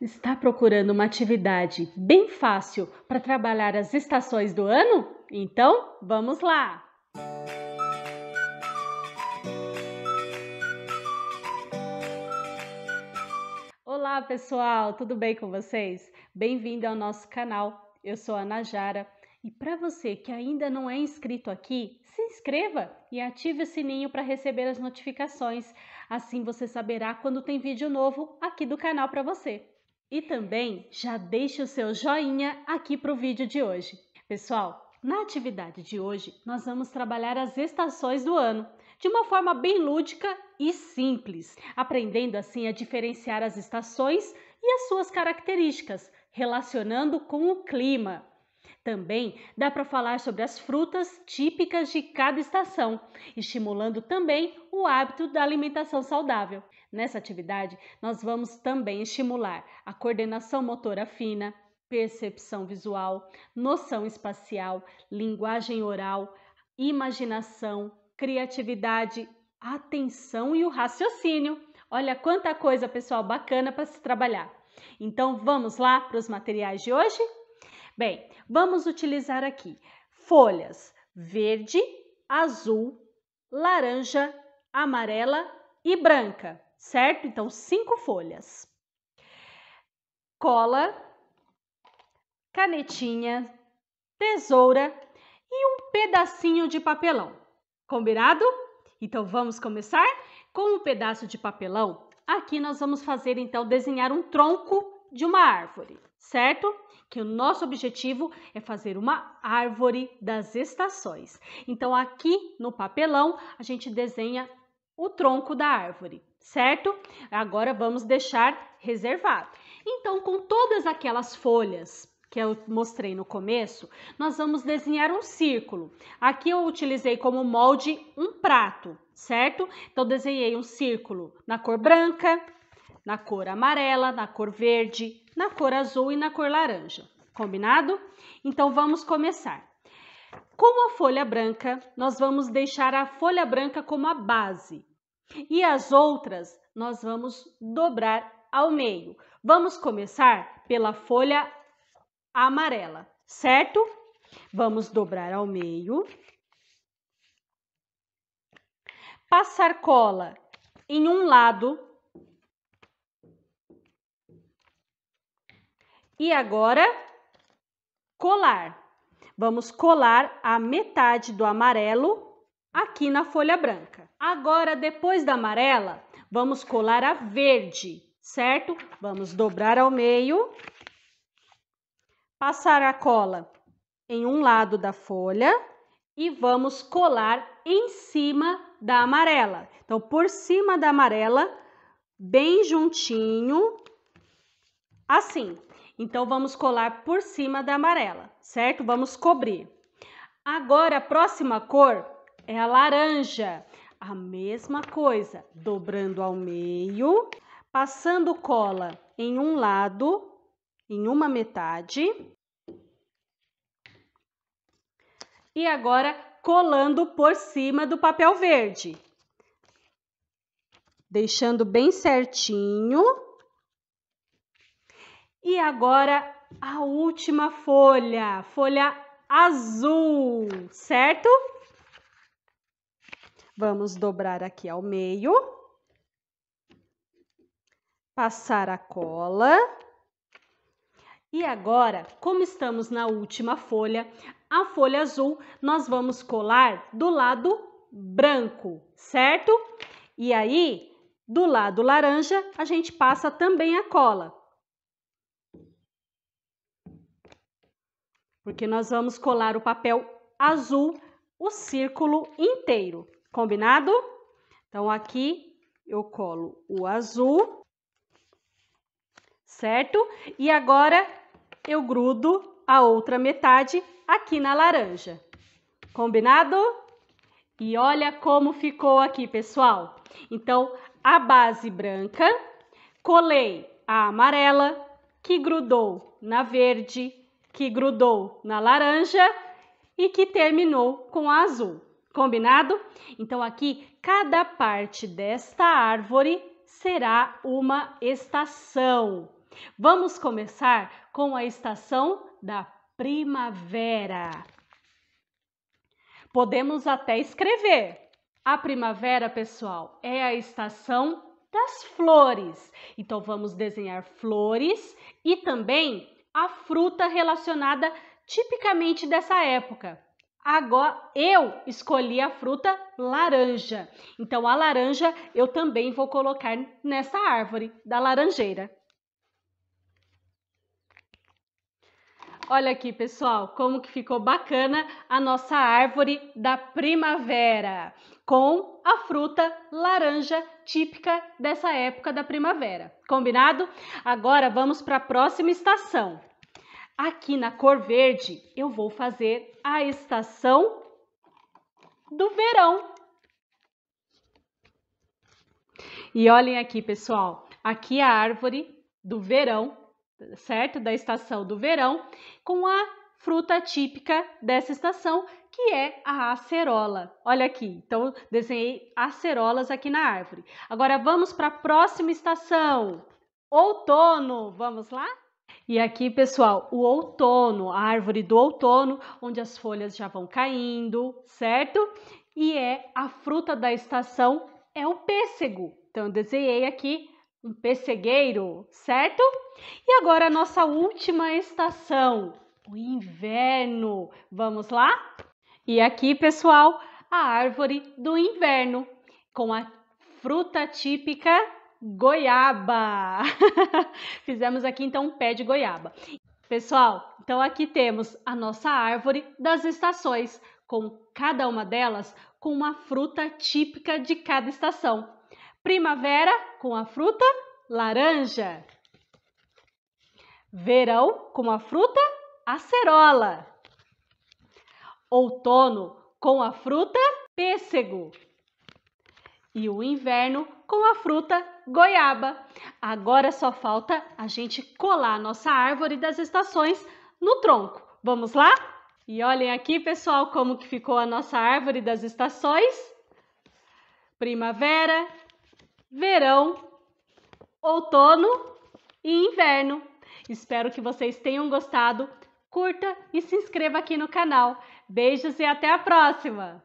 Está procurando uma atividade bem fácil para trabalhar as estações do ano? Então, vamos lá! Olá, pessoal, tudo bem com vocês? Bem-vindo ao nosso canal. Eu sou a Najara e para você que ainda não é inscrito aqui, se inscreva e ative o sininho para receber as notificações. Assim você saberá quando tem vídeo novo aqui do canal para você. E também já deixe o seu joinha aqui para o vídeo de hoje. Pessoal, na atividade de hoje nós vamos trabalhar as estações do ano de uma forma bem lúdica e simples, aprendendo assim a diferenciar as estações e as suas características, relacionando com o clima. Também dá para falar sobre as frutas típicas de cada estação, estimulando também o hábito da alimentação saudável. Nessa atividade, nós vamos também estimular a coordenação motora fina, percepção visual, noção espacial, linguagem oral, imaginação, criatividade, atenção e o raciocínio. Olha quanta coisa, pessoal, bacana para se trabalhar. Então vamos lá para os materiais de hoje? Bem, vamos utilizar aqui folhas verde, azul, laranja, amarela e branca, certo? Então, cinco folhas. Cola, canetinha, tesoura e um pedacinho de papelão. Combinado? Então vamos começar com um pedaço de papelão. Aqui nós vamos fazer então desenhar um tronco de uma árvore, certo? Que o nosso objetivo é fazer uma árvore das estações. Então, aqui no papelão, a gente desenha o tronco da árvore, certo? Agora vamos deixar reservado. Então, com todas aquelas folhas que eu mostrei no começo, nós vamos desenhar um círculo. Aqui eu utilizei como molde um prato, certo? Então, desenhei um círculo na cor branca, na cor amarela, na cor verde, na cor azul e na cor laranja. Combinado? Então vamos começar. Com a folha branca, nós vamos deixar a folha branca como a base e as outras nós vamos dobrar ao meio. Vamos começar pela folha amarela, certo? Vamos dobrar ao meio, passar cola em um lado E agora, colar. Vamos colar a metade do amarelo aqui na folha branca. Agora, depois da amarela, vamos colar a verde, certo? Vamos dobrar ao meio, passar a cola em um lado da folha e vamos colar em cima da amarela. Então, por cima da amarela, bem juntinho, assim. Então, vamos colar por cima da amarela, certo? Vamos cobrir. Agora, a próxima cor é a laranja. A mesma coisa, dobrando ao meio, passando cola em um lado, em uma metade. E agora, colando por cima do papel verde. Deixando bem certinho e agora a última folha, folha azul, certo? Vamos dobrar aqui ao meio, passar a cola. E agora, como estamos na última folha, a folha azul, nós vamos colar do lado branco, certo? E aí, do lado laranja, a gente passa também a cola. porque nós vamos colar o papel azul o círculo inteiro, combinado? Então, aqui eu colo o azul, certo? E agora eu grudo a outra metade aqui na laranja, combinado? E olha como ficou aqui, pessoal. Então, a base branca, colei a amarela, que grudou na verde, que grudou na laranja e que terminou com azul. Combinado? Então aqui cada parte desta árvore será uma estação. Vamos começar com a estação da primavera. Podemos até escrever. A primavera, pessoal, é a estação das flores. Então vamos desenhar flores e também a fruta relacionada tipicamente dessa época. Agora eu escolhi a fruta laranja. Então a laranja eu também vou colocar nessa árvore da laranjeira. Olha aqui, pessoal, como que ficou bacana a nossa árvore da primavera, com a fruta laranja típica dessa época da primavera. Combinado? Agora vamos para a próxima estação. Aqui na cor verde, eu vou fazer a estação do verão. E olhem aqui, pessoal, aqui é a árvore do verão certo? Da estação do verão, com a fruta típica dessa estação, que é a acerola. Olha aqui, então desenhei acerolas aqui na árvore. Agora vamos para a próxima estação, outono. Vamos lá? E aqui, pessoal, o outono, a árvore do outono, onde as folhas já vão caindo, certo? E é a fruta da estação é o pêssego. Então, eu desenhei aqui um pessegueiro, certo? E agora a nossa última estação, o inverno. Vamos lá? E aqui, pessoal, a árvore do inverno com a fruta típica goiaba. Fizemos aqui então um pé de goiaba. Pessoal, então aqui temos a nossa árvore das estações, com cada uma delas com uma fruta típica de cada estação. Primavera com a fruta laranja. Verão com a fruta acerola. Outono com a fruta pêssego. E o inverno com a fruta goiaba. Agora só falta a gente colar a nossa árvore das estações no tronco. Vamos lá? E olhem aqui, pessoal, como que ficou a nossa árvore das estações. Primavera, verão, outono e inverno. Espero que vocês tenham gostado. Curta e se inscreva aqui no canal. Beijos e até a próxima!